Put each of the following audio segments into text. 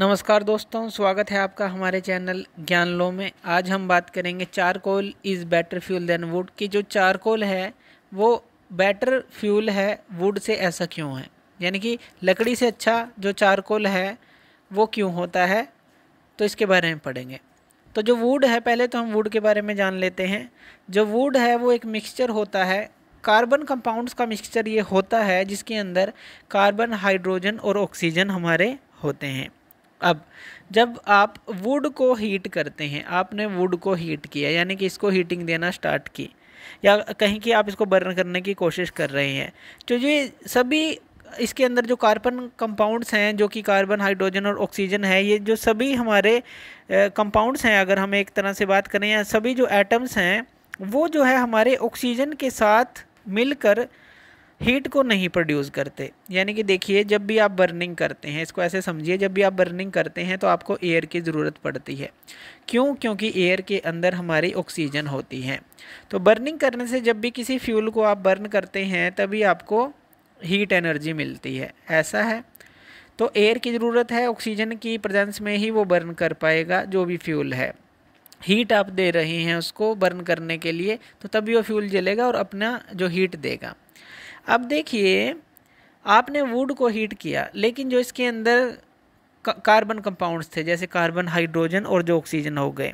नमस्कार दोस्तों स्वागत है आपका हमारे चैनल ज्ञान लो में आज हम बात करेंगे charcoal is better fuel than wood की जो चारकोल है वो बेटर फ्यूल है वुड से ऐसा क्यों है यानी कि लकड़ी से अच्छा जो चारकोल है वो क्यों होता है तो इसके बारे में पढ़ेंगे तो जो वुड है पहले तो हम वुड के बारे में जान लेते हैं जो वुड है वो एक मिक्सचर होता है कार्बन कंपाउंड्स का मिक्सचर ये होता है जिसके अंदर कार्बन हाइड्रोजन और ऑक्सीजन हमारे होते हैं अब जब आप वुड को हीट करते हैं आपने वुड को हीट किया यानी कि इसको हीटिंग देना स्टार्ट की या कहीं कि आप इसको बर्न करने की कोशिश कर रहे हैं तो ये सभी इसके अंदर जो कार्बन कंपाउंड्स हैं जो कि कार्बन हाइड्रोजन और ऑक्सीजन है ये जो सभी हमारे कंपाउंड्स हैं अगर हम एक तरह से बात करें या सभी जो एटम्स हैं वो जो है हमारे ऑक्सीजन के साथ मिलकर हीट को नहीं प्रोड्यूस करते यानी कि देखिए जब भी आप बर्निंग करते हैं इसको ऐसे समझिए जब भी आप बर्निंग करते हैं तो आपको एयर की ज़रूरत पड़ती है क्यों क्योंकि एयर के अंदर हमारी ऑक्सीजन होती है तो बर्निंग करने से जब भी किसी फ्यूल को आप बर्न करते हैं तभी आपको हीट एनर्जी मिलती है ऐसा है तो एयर की ज़रूरत है ऑक्सीजन की प्रजेंस में ही वो बर्न कर पाएगा जो भी फ्यूल है हीट आप दे रहे हैं उसको बर्न करने के लिए तो तभी वो फ्यूल जलेगा और अपना जो हीट देगा अब देखिए आपने वुड को हीट किया लेकिन जो इसके अंदर कार्बन कंपाउंड्स थे जैसे कार्बन हाइड्रोजन और जो ऑक्सीजन हो गए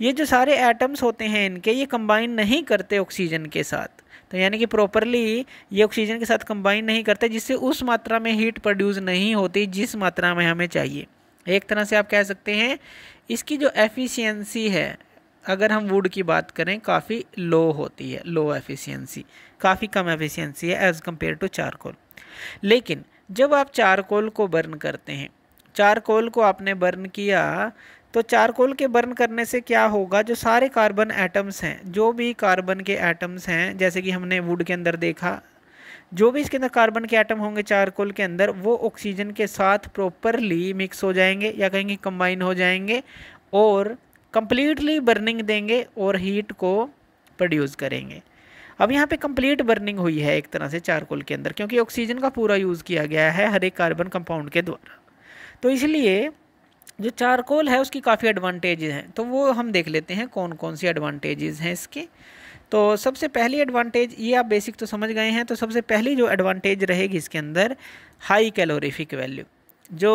ये जो सारे एटम्स होते हैं इनके ये कंबाइन नहीं करते ऑक्सीजन के साथ तो यानी कि प्रॉपरली ये ऑक्सीजन के साथ कंबाइन नहीं करते जिससे उस मात्रा में हीट प्रोड्यूस नहीं होती जिस मात्रा में हमें चाहिए एक तरह से आप कह सकते हैं इसकी जो एफिशिएंसी है अगर हम वुड की बात करें काफ़ी लो होती है लो एफिशिएंसी काफ़ी कम एफिशिएंसी है एज़ कम्पेयर टू चारकोल लेकिन जब आप चारकोल को बर्न करते हैं चारकोल को आपने बर्न किया तो चारकोल के बर्न करने से क्या होगा जो सारे कार्बन एटम्स हैं जो भी कार्बन के एटम्स हैं जैसे कि हमने वुड के अंदर देखा जो भी इसके अंदर कार्बन के एटम होंगे चारकोल के अंदर वो ऑक्सीजन के साथ प्रॉपरली मिक्स हो जाएंगे या कहेंगे कंबाइन हो जाएंगे और कम्प्लीटली बर्निंग देंगे और हीट को प्रोड्यूस करेंगे अब यहाँ पे कंप्लीट बर्निंग हुई है एक तरह से चारकोल के अंदर क्योंकि ऑक्सीजन का पूरा यूज़ किया गया है हर एक कार्बन कंपाउंड के द्वारा तो इसलिए जो चारकोल है उसकी काफ़ी एडवांटेज हैं तो वो हम देख लेते हैं कौन कौन सी एडवांटेजेस हैं इसके तो सबसे पहली एडवांटेज ये आप बेसिक तो समझ गए हैं तो सबसे पहली जो एडवांटेज रहेगी इसके अंदर हाई कैलोरीफिक वैल्यू जो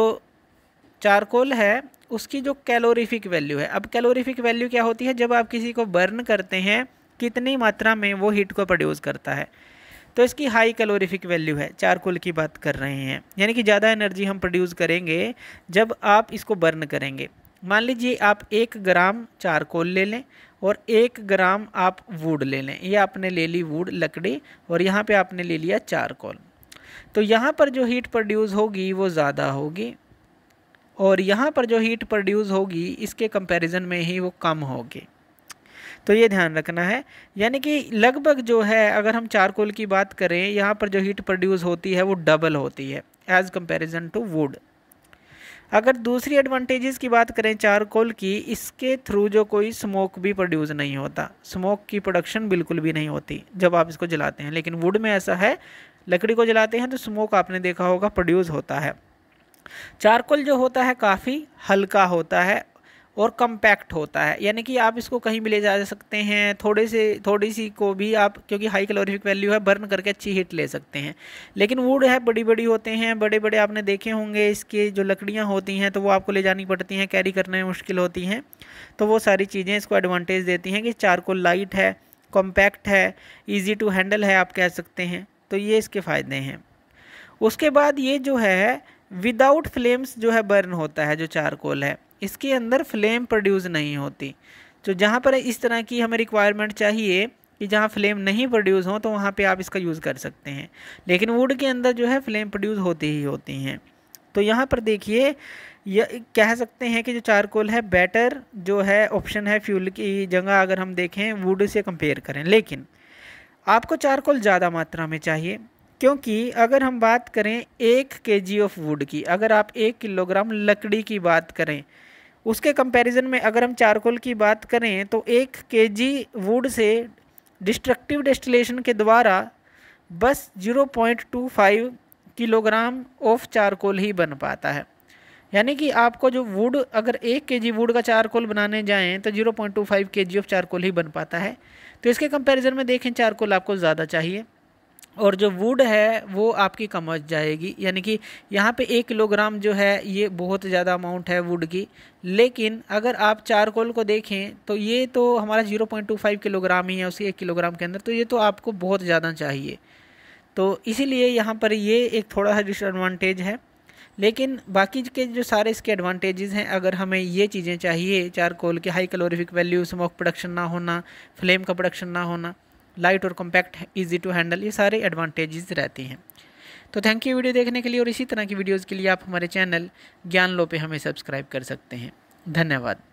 चारकोल है उसकी जो कैलोरीफिक वैल्यू है अब कैलोरीफिक वैल्यू क्या होती है जब आप किसी को बर्न करते हैं कितनी मात्रा में वो हीट को प्रोड्यूस करता है तो इसकी हाई कैलोरीफिक वैल्यू है चारकोल की बात कर रहे हैं यानी कि ज़्यादा एनर्जी हम प्रोड्यूस करेंगे जब आप इसको बर्न करेंगे मान लीजिए आप एक ग्राम चारकोल ले लें और एक ग्राम आप वुड ले लें ये आपने ले ली वुड लकड़ी और यहाँ पे आपने ले लिया चारकोल तो यहाँ पर जो हीट प्रोड्यूस होगी वो ज़्यादा होगी और यहाँ पर जो हीट प्रोड्यूस होगी इसके कंपैरिजन में ही वो कम होगी तो ये ध्यान रखना है यानी कि लगभग जो है अगर हम चारकोल की बात करें यहाँ पर जो हीट प्रोड्यूस होती है वो डबल होती है एज़ कंपैरिजन टू वुड अगर दूसरी एडवांटेजेस की बात करें चारकोल की इसके थ्रू जो कोई स्मोक भी प्रोड्यूस नहीं होता स्मोक की प्रोडक्शन बिल्कुल भी नहीं होती जब आप इसको जलाते हैं लेकिन वुड में ऐसा है लकड़ी को जलाते हैं तो स्मोक आपने देखा होगा प्रोड्यूस होता है चारकोल जो होता है काफ़ी हल्का होता है और कम्पैक्ट होता है यानी कि आप इसको कहीं भी ले जा सकते हैं थोड़े से थोड़ी सी को भी आप क्योंकि हाई कैलोरीफिक वैल्यू है बर्न करके अच्छी हीट ले सकते हैं लेकिन वुड है बड़ी बड़ी होते हैं बड़े बड़े आपने देखे होंगे इसके जो लकड़ियाँ होती हैं तो वो आपको ले जानी पड़ती हैं कैरी करने में मुश्किल होती हैं तो वो सारी चीज़ें इसको एडवांटेज देती हैं कि चारकोल लाइट है कॉम्पैक्ट है ईजी टू हैंडल है आप कह सकते हैं तो ये इसके फ़ायदे हैं उसके बाद ये जो है विदाउट फ्लेम्स जो है बर्न होता है जो चारकोल है इसके अंदर फ्लेम प्रोड्यूस नहीं होती तो जहाँ पर इस तरह की हमें रिक्वायरमेंट चाहिए कि जहाँ फ्लेम नहीं प्रोड्यूस हो तो वहाँ पे आप इसका यूज़ कर सकते हैं लेकिन वुड के अंदर जो है फ्लेम प्रोड्यूस होती ही होती हैं तो यहाँ पर देखिए कह सकते हैं कि जो चारकोल है बेटर जो है ऑप्शन है फ्यूल की जगह अगर हम देखें वुड से कंपेयर करें लेकिन आपको चारकोल ज़्यादा मात्रा में चाहिए क्योंकि अगर हम बात करें एक के जी ऑफ वुड की अगर आप एक किलोग्राम लकड़ी की बात करें उसके कंपैरिजन में अगर हम चारकोल की बात करें तो एक के जी वुड से डिस्ट्रक्टिव डिस्टिलेशन के द्वारा बस 0.25 किलोग्राम ऑफ चारकोल ही बन पाता है यानी कि आपको जो वुड अगर एक के जी वुड का चारकोल बनाने जाएँ तो 0.25 पॉइंट टू फाइव के जी ऑफ चारकोल ही बन पाता है तो इसके कंपैरिजन में देखें चारकोल आपको ज़्यादा चाहिए और जो वुड है वो आपकी कम हो जाएगी यानी कि यहाँ पे एक किलोग्राम जो है ये बहुत ज़्यादा अमाउंट है वुड की लेकिन अगर आप चारकोल को देखें तो ये तो हमारा 0.25 किलोग्राम ही है उसी एक किलोग्राम के अंदर तो ये तो आपको बहुत ज़्यादा चाहिए तो इसीलिए यहाँ पर ये एक थोड़ा सा डिसएडवांटेज है लेकिन बाकी के जो सारे इसके एडवांटेजेस हैं अगर हमें ये चीज़ें चाहिए चारकोल के high calorific value smoke production ना होना फ्लेम का प्रोडक्शन ना होना लाइट और कॉम्पैक्ट ईजी टू हैंडल ये सारे एडवांटेजेस रहती हैं तो थैंक यू वीडियो देखने के लिए और इसी तरह की वीडियोज़ के लिए आप हमारे चैनल ज्ञान लो पे हमें सब्सक्राइब कर सकते हैं धन्यवाद